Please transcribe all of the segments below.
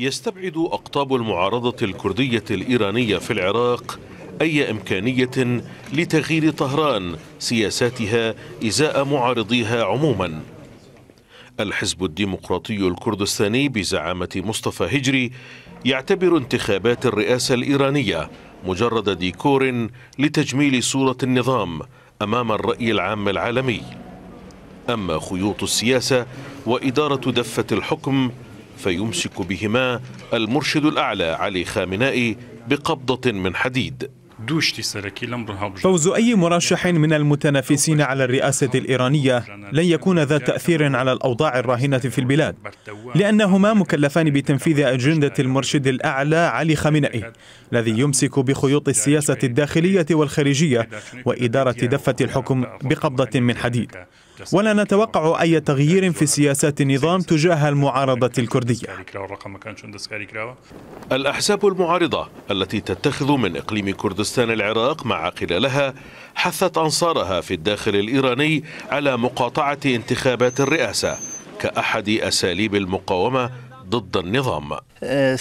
يستبعد أقطاب المعارضة الكردية الإيرانية في العراق أي إمكانية لتغيير طهران سياساتها إزاء معارضيها عموما الحزب الديمقراطي الكردستاني بزعامة مصطفى هجري يعتبر انتخابات الرئاسة الإيرانية مجرد ديكور لتجميل صورة النظام أمام الرأي العام العالمي أما خيوط السياسة وإدارة دفة الحكم فيمسك بهما المرشد الأعلى علي خامنائي بقبضة من حديد فوز أي مرشح من المتنافسين على الرئاسة الإيرانية لن يكون ذا تأثير على الأوضاع الراهنة في البلاد لأنهما مكلفان بتنفيذ أجندة المرشد الأعلى علي خامنئي الذي يمسك بخيوط السياسة الداخلية والخارجية وإدارة دفة الحكم بقبضة من حديد ولا نتوقع أي تغيير في سياسات النظام تجاه المعارضة الكردية الأحزاب المعارضة التي تتخذ من إقليم كردستان العراق مع خلالها حثت أنصارها في الداخل الإيراني على مقاطعة انتخابات الرئاسة كأحد أساليب المقاومة ضد النظام آه،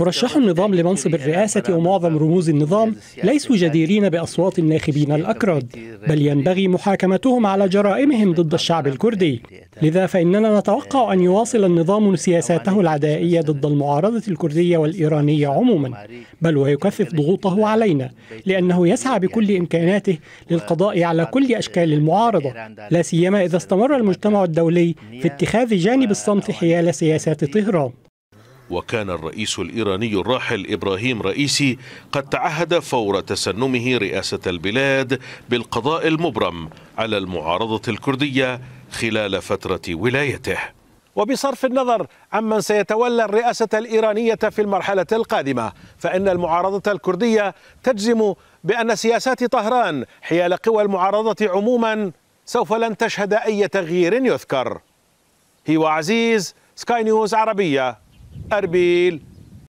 مرشح النظام لمنصب الرئاسة ومعظم رموز النظام ليسوا جديرين بأصوات الناخبين الأكراد بل ينبغي محاكمتهم على جرائمهم ضد الشعب الكردي لذا فإننا نتوقع أن يواصل النظام سياساته العدائية ضد المعارضة الكردية والإيرانية عموما بل ويكثف ضغوطه علينا لأنه يسعى بكل إمكاناته للقضاء على كل أشكال المعارضة لا سيما إذا استمر المجتمع الدولي في اتخاذ جانب الصمت حيال سياسة طهران وكان الرئيس الإيراني الراحل إبراهيم رئيسي قد تعهد فور تسنمه رئاسة البلاد بالقضاء المبرم على المعارضة الكردية خلال فترة ولايته وبصرف النظر عمن سيتولى الرئاسة الإيرانية في المرحلة القادمة فإن المعارضة الكردية تجزم بأن سياسات طهران حيال قوى المعارضة عموما سوف لن تشهد أي تغيير يذكر هي وعزيز سكاي نيوز عربية أربيل